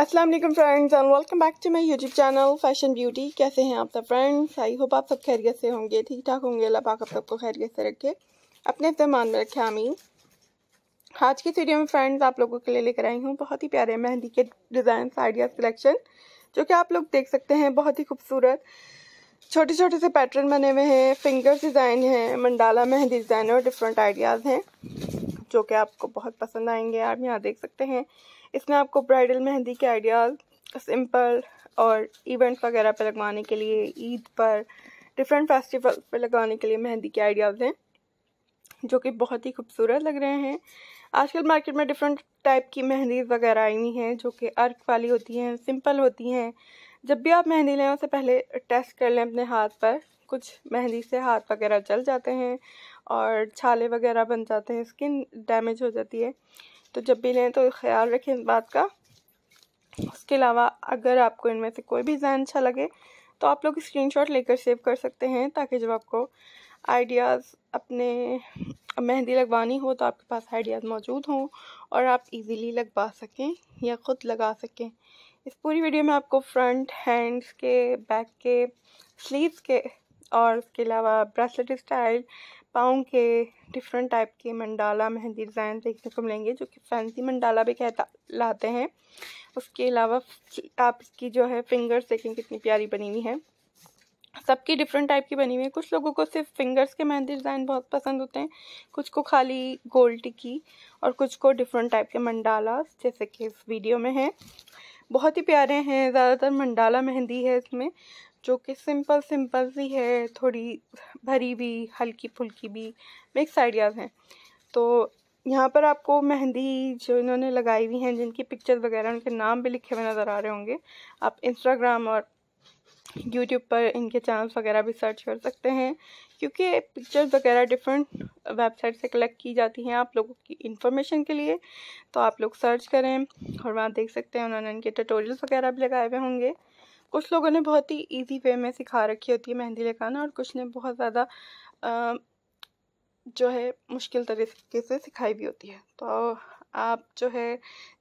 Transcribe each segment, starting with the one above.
अस्सलाम वालेकुम friends and welcome back to my YouTube channel fashion beauty कैसे हैं आप सब फ्रेंड्स आई होप आप सब खैरियत से होंगे ठीक ठाक होंगे अल्लाह पाक आप हाँ। सबको खैरियत से रखे अपने अहतमान में रखे आमीन आज की वीडियो में फ्रेंड्स आप लोगों के लिए लेकर आई हूँ बहुत ही प्यारे मेहंदी के डिज़ाइन आइडिया कलेक्शन जो कि आप लोग देख सकते हैं बहुत ही खूबसूरत छोटे छोटे से पैटर्न बने हुए हैं फिंगर डिज़ाइन हैं मंडाला मेहंदी डिज़ाइन और डिफरेंट आइडियाज़ हैं जो कि आपको बहुत पसंद आएंगे आप यहाँ देख सकते हैं इसमें आपको ब्राइडल मेहंदी के आइडियाज़ सिंपल और इवेंट वगैरह पर लगवाने के लिए ईद पर डिफरेंट फेस्टिवल पर लगवाने के लिए मेहंदी के आइडियाज़ हैं जो कि बहुत ही खूबसूरत लग रहे हैं आजकल मार्केट में डिफरेंट टाइप की मेहंदी वगैरह आई हुई हैं जो कि अर्क वाली होती हैं सिंपल होती हैं जब भी आप मेहंदी लें उससे पहले टेस्ट कर लें अपने हाथ पर कुछ मेहंदी से हाथ वगैरह जल जाते हैं और छाले वगैरह बन जाते हैं स्किन डैमेज हो जाती है तो जब भी लें तो ख्याल रखें इस बात का उसके अलावा अगर आपको इनमें से कोई भी डिज़ाइन अच्छा लगे तो आप लोग शॉट लेकर सेव कर सकते हैं ताकि जब आपको आइडियाज़ अपने मेहंदी लगवानी हो तो आपके पास आइडियाज़ मौजूद हों और आप इजीली लगवा सकें या ख़ुद लगा सकें इस पूरी वीडियो में आपको फ्रंट हैंड्स के बैक के स्लीव्स के और उसके अलावा ब्रेसलेट स्टाइल पाँव के डिफरेंट टाइप के मंडाला मेहंदी डिज़ाइन देखने को मिलेंगे जो कि फैंसी मंडाला भी कहता लाते हैं उसके अलावा आप इसकी जो है फिंगर्स देखें कितनी प्यारी बनी हुई है सबकी डिफरेंट टाइप की बनी हुई है कुछ लोगों को सिर्फ फिंगर्स के मेहंदी डिज़ाइन बहुत पसंद होते हैं कुछ को खाली गोल्ड टिकी और कुछ को डिफरेंट टाइप के मंडाला जैसे कि इस वीडियो में है बहुत ही प्यारे हैं ज़्यादातर मंडाला मेहंदी है इसमें जो कि सिंपल सिंपल सी है थोड़ी भरी भी हल्की फुल्की भी मिक्स आइडियाज़ हैं तो यहाँ पर आपको मेहंदी जो इन्होंने लगाई हुई हैं जिनकी पिक्चर वगैरह उनके नाम भी लिखे हुए नज़र आ रहे होंगे आप इंस्टाग्राम और यूट्यूब पर इनके चैनल्स वगैरह भी सर्च कर सकते हैं क्योंकि पिक्चर्स वगैरह डिफरेंट वेबसाइट से कलेक्ट की जाती हैं आप लोगों की इन्फॉर्मेशन के लिए तो आप लोग सर्च करें और वहाँ देख सकते हैं उन्होंने इनके ट्यूटोरियल्स वगैरह भी लगाए हुए होंगे कुछ लोगों ने बहुत ही इजी वे में सिखा रखी होती है मेहंदी लगाना और कुछ ने बहुत ज़्यादा जो है मुश्किल तरीके से सिखाई भी होती है तो आप जो है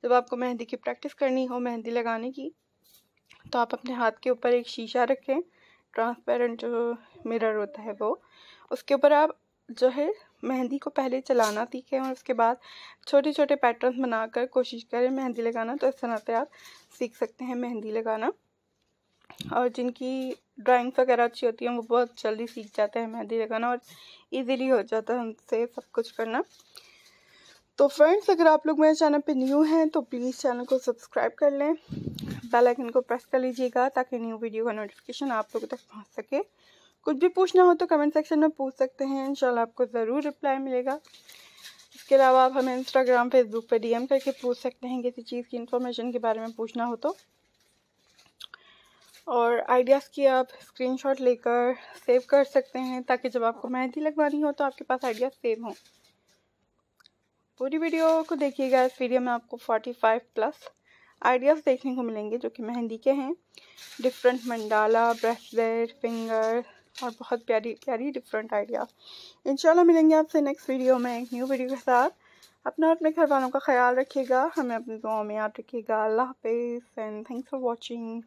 जब आपको मेहंदी की प्रैक्टिस करनी हो मेहंदी लगाने की तो आप अपने हाथ के ऊपर एक शीशा रखें ट्रांसपेरेंट जो मिरर होता है वो उसके ऊपर आप जो है मेहंदी को पहले चलाना सीखें और उसके बाद छोटे छोटे पैटर्न्स बनाकर कोशिश करें मेहंदी लगाना तो इस तरह से आप सीख सकते हैं मेहंदी लगाना और जिनकी ड्राइंग्स वगैरह अच्छी होती है वो बहुत जल्दी सीख जाते हैं मेहंदी लगाना और इजीली हो जाता है उनसे सब कुछ करना तो फ्रेंड्स अगर आप लोग मेरे चैनल पे न्यू हैं तो प्लीज़ चैनल को सब्सक्राइब कर लें बेल आइकन को प्रेस कर लीजिएगा ताकि न्यू वीडियो का नोटिफिकेशन आप लोगों तक पहुंच सके कुछ भी पूछना हो तो कमेंट सेक्शन में पूछ सकते हैं इंशाल्लाह आपको ज़रूर रिप्लाई मिलेगा इसके अलावा आप हमें इंस्टाग्राम फेसबुक पर एम करके पूछ सकते हैं किसी चीज़ की इन्फॉर्मेशन के बारे में पूछना हो तो और आइडियाज़ की आप स्क्रीनशॉट लेकर सेव कर सकते हैं ताकि जब आपको मेहंदी लगवानी हो तो आपके पास आइडिया सेव हों पूरी वीडियो को देखिएगा इस वीडियो में आपको 45 प्लस आइडियाज़ देखने को मिलेंगे जो कि मेहंदी के हैं डिफरेंट मंडाला ब्रेसलेट फिंगर और बहुत प्यारी प्यारी डिफरेंट आइडियाज़ इंशाल्लाह मिलेंगे आपसे नेक्स्ट वीडियो में एक न्यू वीडियो के साथ अपना और अपने घर वालों का ख्याल रखिएगा हमें अपनी दुआओं में याद रखिएगा अल्लाह हाफिज़ एंड थैंक्स फॉर वॉचिंग